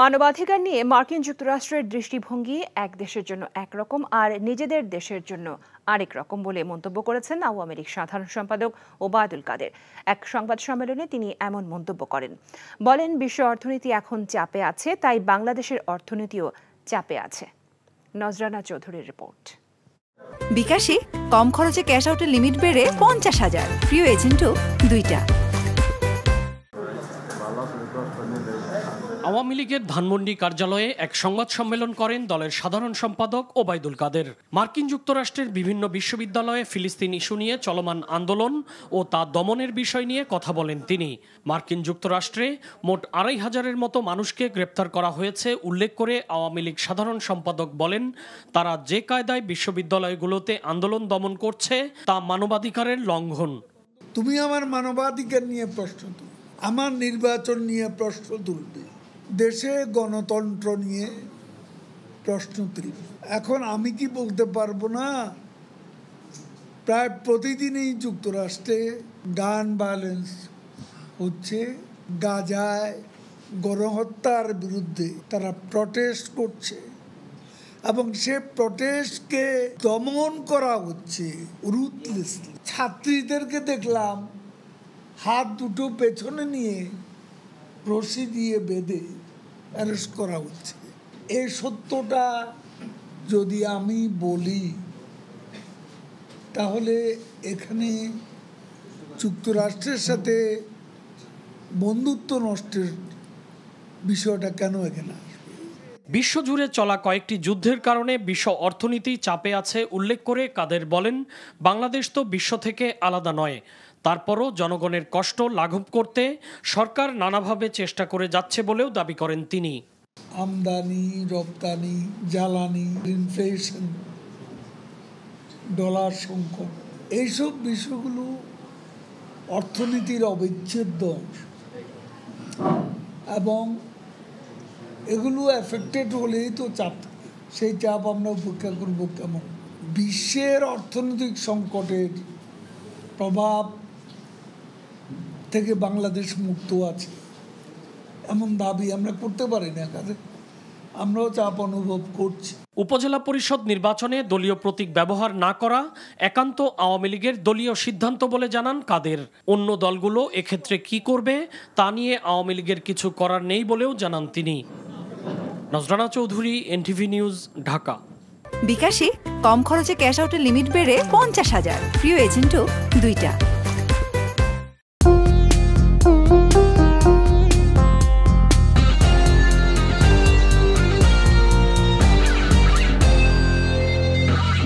মানবাধিকার নিয়ে মার্কিন যুক্তরাষ্ট্রের দৃষ্টিভঙ্গি এক দেশের জন্য একরকম আর নিজেদের দেশের জন্য আরেক রকম বলে মন্তব্য করেছেন আওয়ামী লীগ সাধারণ সম্পাদক ওবায়দুল কাদের এক সংবাদ সম্মেলনে তিনি এমন মন্তব্য করেন বলেন বিশ্ব অর্থনীতি এখন চাপে আছে তাই বাংলাদেশের অর্থনীতিও চাপে আছে নজরানা চৌধুরীর রিপোর্ট বিকাশে কম খরচে ক্যাশ আউটের লিমিট বেড়ে পঞ্চাশ হাজার প্রিয় এজেন্টও দুইটা আওয়ামী লীগের ধানমন্ডি কার্যালয়ে এক সংবাদ সম্মেলন করেন দলের সাধারণ সম্পাদক ওবায়দুল কাদের মার্কিন যুক্তরাষ্ট্রের বিভিন্ন বিশ্ববিদ্যালয়ে ফিলিস্তিন ইস্যু নিয়ে চলমান আন্দোলন ও তা দমনের বিষয় নিয়ে কথা বলেন তিনি মার্কিন যুক্তরাষ্ট্রে মোট আড়াই হাজারের মতো মানুষকে গ্রেপ্তার করা হয়েছে উল্লেখ করে আওয়ামী লীগ সাধারণ সম্পাদক বলেন তারা যে কায়দায় বিশ্ববিদ্যালয়গুলোতে আন্দোলন দমন করছে তা মানবাধিকারের লঙ্ঘন তুমি আমার মানবাধিকার নিয়ে প্রশ্ন তুল আমার নির্বাচন নিয়ে প্রশ্ন তুলবে দেশে গণতন্ত্র নিয়ে প্রশ্ন এখন আমি কি বলতে পারবো না প্রায় প্রতিদিনই যুক্তরাষ্ট্রে গান ভায়োলেন্স হচ্ছে গাজায় গণহত্যার বিরুদ্ধে তারা প্রটেস্ট করছে এবং সে প্রটেস্টকে দমন করা হচ্ছে রুথলেসলি ছাত্রীদেরকে দেখলাম হাত দুটো পেছনে নিয়ে রশি দিয়ে বেঁধে অ্যারেস্ট করা হচ্ছে এই সত্যটা যদি আমি বলি তাহলে এখানে যুক্তরাষ্ট্রের সাথে বন্ধুত্ব নষ্টের বিষয়টা কেন এখানে বিশ্বজুড়ে চলা কয়েকটি যুদ্ধের কারণে বিশ্ব অর্থনীতি চাপে আছে উল্লেখ করে কাদের বলেন বাংলাদেশ তো বিশ্ব থেকে আলাদা নয় তারপরও জনগণের কষ্ট লাঘব করতে সরকার নানাভাবে চেষ্টা করে যাচ্ছে বলেও দাবি করেন তিনি আমদানি রপ্তানি জ্বালানি ইনফ্লেশন ডলার সংকট এইসব বিষয়গুলো অর্থনীতির অবিচ্ছেদ্য এবং এগুলো এফেক্টেড হলেই তো চাপ সেই চাপ আমরা উপেক্ষা করব কেমন বিশ্বের অর্থনৈতিক সংকটের প্রভাব থেকে বাংলাদেশ মুক্ত আছে এমন দাবি আমরা করতে পারি না কাজে আমরাও চাপ অনুভব করছি উপজেলা পরিষদ নির্বাচনে দলীয় প্রতীক ব্যবহার না করা একান্ত আওয়ামী লীগের দলীয় সিদ্ধান্ত বলে জানান কাদের অন্য দলগুলো এক্ষেত্রে কি করবে তা নিয়ে আওয়ামী লীগের কিছু করার নেই বলেও জানান তিনি নজরানা চৌধুরী এনটিভি নিউজ ঢাকা বিকাশে কম খরচে ক্যাশ আউটের লিমিট বেড়ে পঞ্চাশ হাজার প্রিয় এজেন্টও দুইটা